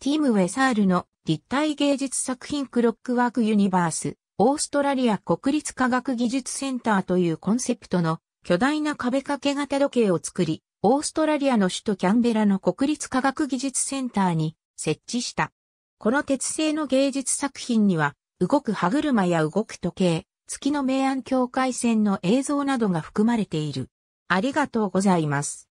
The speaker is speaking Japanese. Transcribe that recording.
ティム・ウェサールの立体芸術作品クロックワーク・ユニバース、オーストラリア国立科学技術センターというコンセプトの巨大な壁掛け型時計を作り、オーストラリアの首都キャンベラの国立科学技術センターに設置した。この鉄製の芸術作品には、動く歯車や動く時計、月の明暗境界線の映像などが含まれている。ありがとうございます。